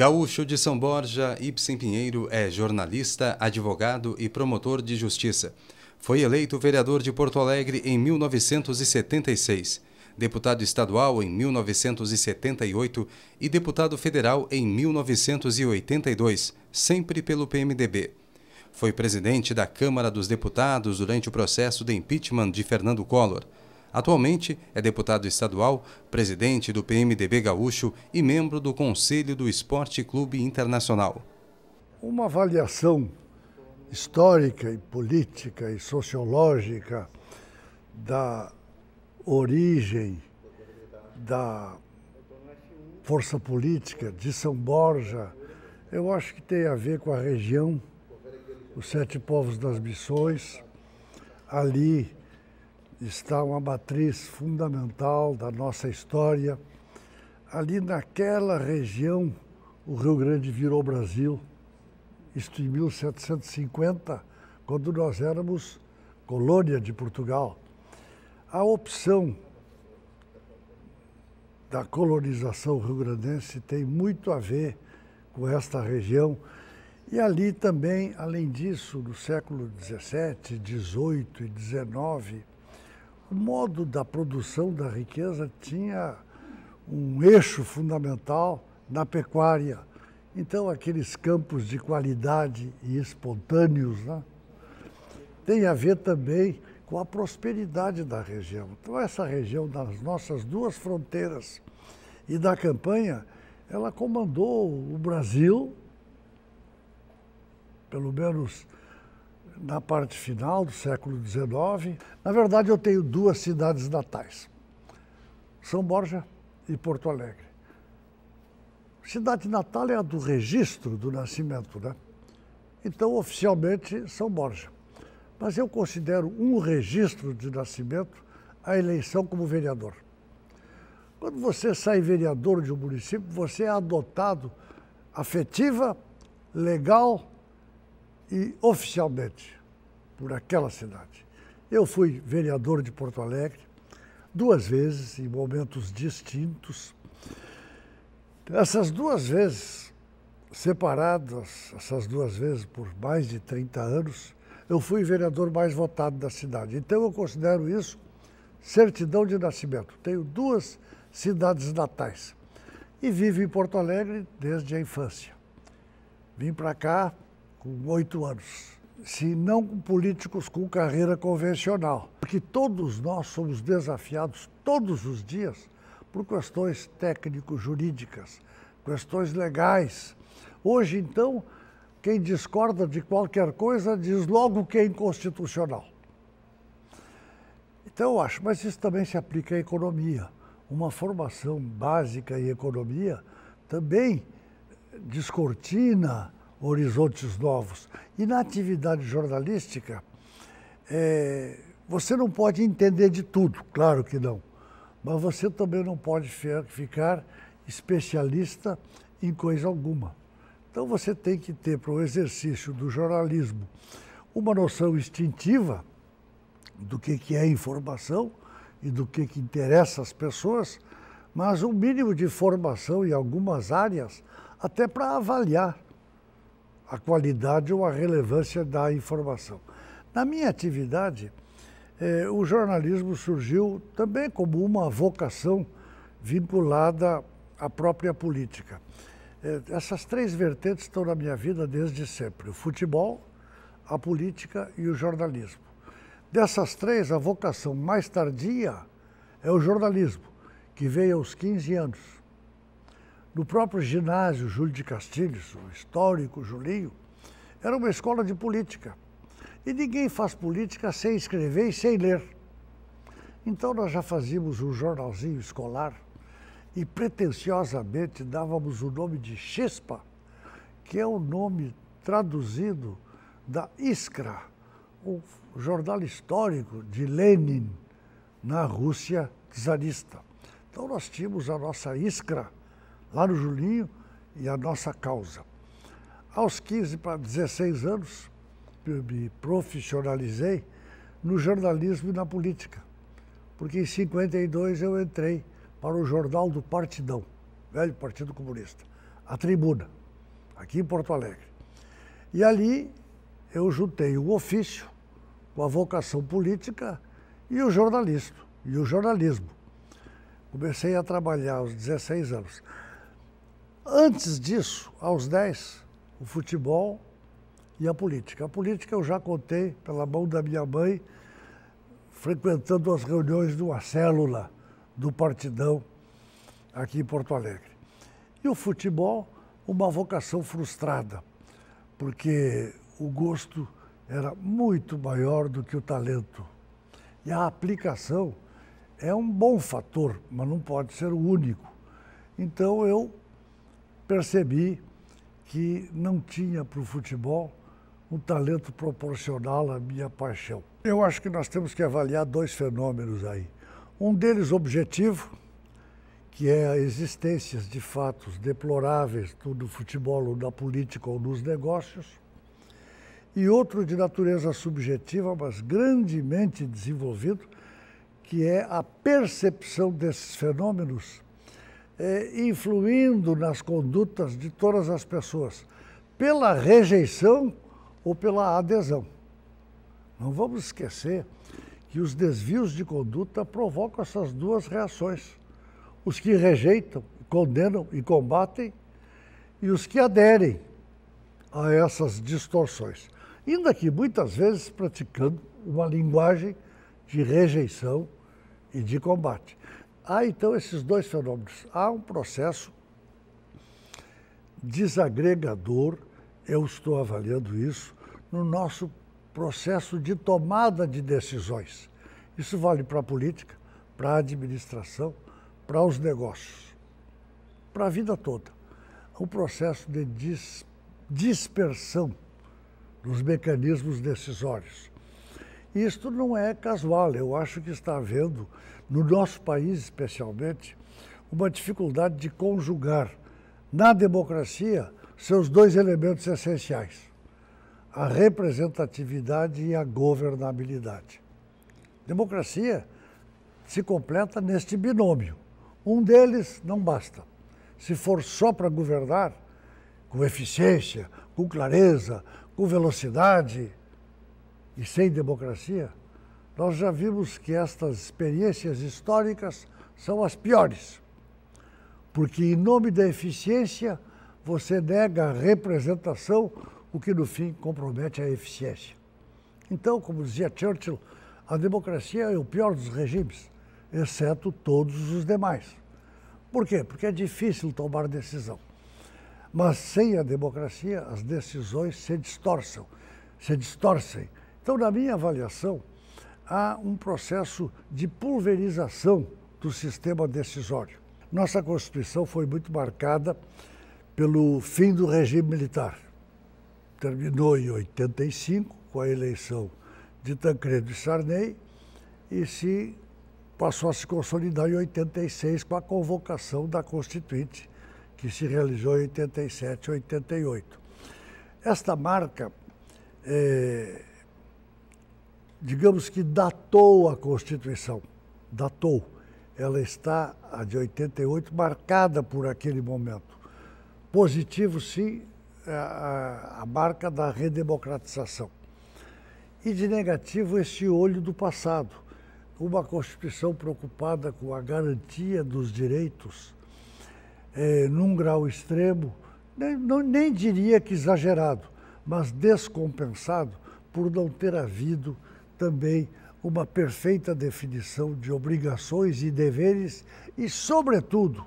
Gaúcho de São Borja, Ibsen Pinheiro é jornalista, advogado e promotor de justiça. Foi eleito vereador de Porto Alegre em 1976, deputado estadual em 1978 e deputado federal em 1982, sempre pelo PMDB. Foi presidente da Câmara dos Deputados durante o processo de impeachment de Fernando Collor. Atualmente é deputado estadual, presidente do PMDB Gaúcho e membro do Conselho do Esporte Clube Internacional. Uma avaliação histórica e política e sociológica da origem da força política de São Borja, eu acho que tem a ver com a região, os sete povos das missões, ali está uma matriz fundamental da nossa história. Ali naquela região, o Rio Grande virou Brasil, isto em 1750, quando nós éramos colônia de Portugal. A opção da colonização rio-grandense tem muito a ver com esta região. E ali também, além disso, no século XVII, XVIII e XIX, o modo da produção da riqueza tinha um eixo fundamental na pecuária. Então, aqueles campos de qualidade e espontâneos né, tem a ver também com a prosperidade da região. Então, essa região das nossas duas fronteiras e da campanha, ela comandou o Brasil, pelo menos na parte final do século XIX. Na verdade, eu tenho duas cidades natais, São Borja e Porto Alegre. Cidade natal é a do registro do nascimento, né? Então, oficialmente, São Borja. Mas eu considero um registro de nascimento a eleição como vereador. Quando você sai vereador de um município, você é adotado afetiva, legal e oficialmente por aquela cidade. Eu fui vereador de Porto Alegre duas vezes, em momentos distintos. Essas duas vezes, separadas, essas duas vezes por mais de 30 anos, eu fui vereador mais votado da cidade. Então eu considero isso certidão de nascimento. Tenho duas cidades natais e vivo em Porto Alegre desde a infância. Vim para cá com oito anos, se não com políticos com carreira convencional. Porque todos nós somos desafiados todos os dias por questões técnico-jurídicas, questões legais. Hoje, então, quem discorda de qualquer coisa diz logo que é inconstitucional. Então, eu acho, mas isso também se aplica à economia. Uma formação básica em economia também descortina horizontes novos. E na atividade jornalística, é, você não pode entender de tudo, claro que não, mas você também não pode ficar especialista em coisa alguma. Então você tem que ter para o exercício do jornalismo uma noção instintiva do que, que é informação e do que, que interessa as pessoas, mas um mínimo de formação em algumas áreas, até para avaliar a qualidade ou a relevância da informação. Na minha atividade, eh, o jornalismo surgiu também como uma vocação vinculada à própria política. Eh, essas três vertentes estão na minha vida desde sempre: o futebol, a política e o jornalismo. Dessas três, a vocação mais tardia é o jornalismo, que veio aos 15 anos no próprio ginásio Júlio de Castilhos, o histórico Julinho, era uma escola de política. E ninguém faz política sem escrever e sem ler. Então nós já fazíamos um jornalzinho escolar e pretensiosamente dávamos o nome de Xespa, que é o nome traduzido da Iskra, o jornal histórico de Lenin na Rússia czarista. Então nós tínhamos a nossa Iskra, lá no Julinho, e a nossa causa. Aos 15 para 16 anos, me profissionalizei no jornalismo e na política, porque em 52 eu entrei para o Jornal do Partidão, velho Partido Comunista, a Tribuna, aqui em Porto Alegre. E ali eu juntei o ofício com a vocação política e o jornalismo, e o jornalismo. Comecei a trabalhar aos 16 anos. Antes disso, aos 10, o futebol e a política. A política eu já contei pela mão da minha mãe, frequentando as reuniões de uma célula do Partidão aqui em Porto Alegre. E o futebol, uma vocação frustrada, porque o gosto era muito maior do que o talento. E a aplicação é um bom fator, mas não pode ser o único. Então eu percebi que não tinha para o futebol um talento proporcional à minha paixão. Eu acho que nós temos que avaliar dois fenômenos aí. Um deles objetivo, que é a existência de fatos deploráveis no futebol, ou na política ou nos negócios, e outro de natureza subjetiva, mas grandemente desenvolvido, que é a percepção desses fenômenos é, influindo nas condutas de todas as pessoas, pela rejeição ou pela adesão. Não vamos esquecer que os desvios de conduta provocam essas duas reações. Os que rejeitam, condenam e combatem, e os que aderem a essas distorções. Ainda que muitas vezes praticando uma linguagem de rejeição e de combate. Há ah, então esses dois fenômenos. Há um processo desagregador, eu estou avaliando isso, no nosso processo de tomada de decisões. Isso vale para a política, para a administração, para os negócios, para a vida toda. Um processo de dis dispersão dos mecanismos decisórios. Isto não é casual, eu acho que está havendo, no nosso país especialmente, uma dificuldade de conjugar na democracia seus dois elementos essenciais, a representatividade e a governabilidade. Democracia se completa neste binômio. Um deles não basta. Se for só para governar, com eficiência, com clareza, com velocidade, e sem democracia, nós já vimos que estas experiências históricas são as piores, porque em nome da eficiência você nega a representação, o que no fim compromete a eficiência. Então, como dizia Churchill, a democracia é o pior dos regimes, exceto todos os demais. Por quê? Porque é difícil tomar decisão. Mas sem a democracia, as decisões se distorcem se distorcem então, na minha avaliação, há um processo de pulverização do sistema decisório. Nossa Constituição foi muito marcada pelo fim do regime militar. Terminou em 85 com a eleição de Tancredo e Sarney e se passou a se consolidar em 86 com a convocação da Constituinte, que se realizou em 87 e 88. Esta marca eh, digamos que datou a Constituição, datou. Ela está, a de 88, marcada por aquele momento. Positivo, sim, é, a, marca da redemocratização. E de negativo, esse olho do passado. Uma Constituição preocupada com a garantia dos direitos, é, num grau extremo, nem, não, nem diria que exagerado, mas descompensado por não ter havido também uma perfeita definição de obrigações e deveres e, sobretudo,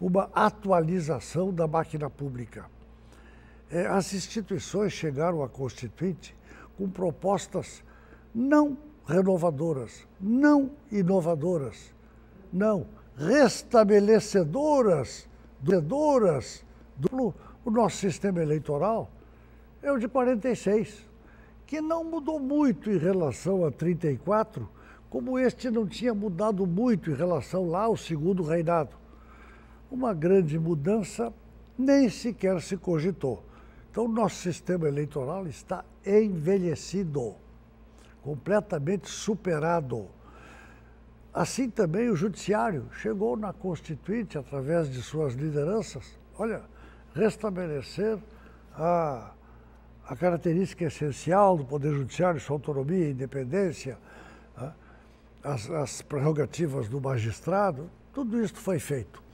uma atualização da máquina pública. É, as instituições chegaram à Constituinte com propostas não renovadoras, não inovadoras, não restabelecedoras, doedoras do nosso sistema eleitoral é o de 46 que não mudou muito em relação a 34, como este não tinha mudado muito em relação lá ao segundo reinado. Uma grande mudança nem sequer se cogitou. Então, nosso sistema eleitoral está envelhecido, completamente superado. Assim também o judiciário chegou na Constituinte, através de suas lideranças, olha, restabelecer a a característica essencial do Poder Judiciário, sua autonomia e independência, né, as, as prerrogativas do magistrado, tudo isso foi feito.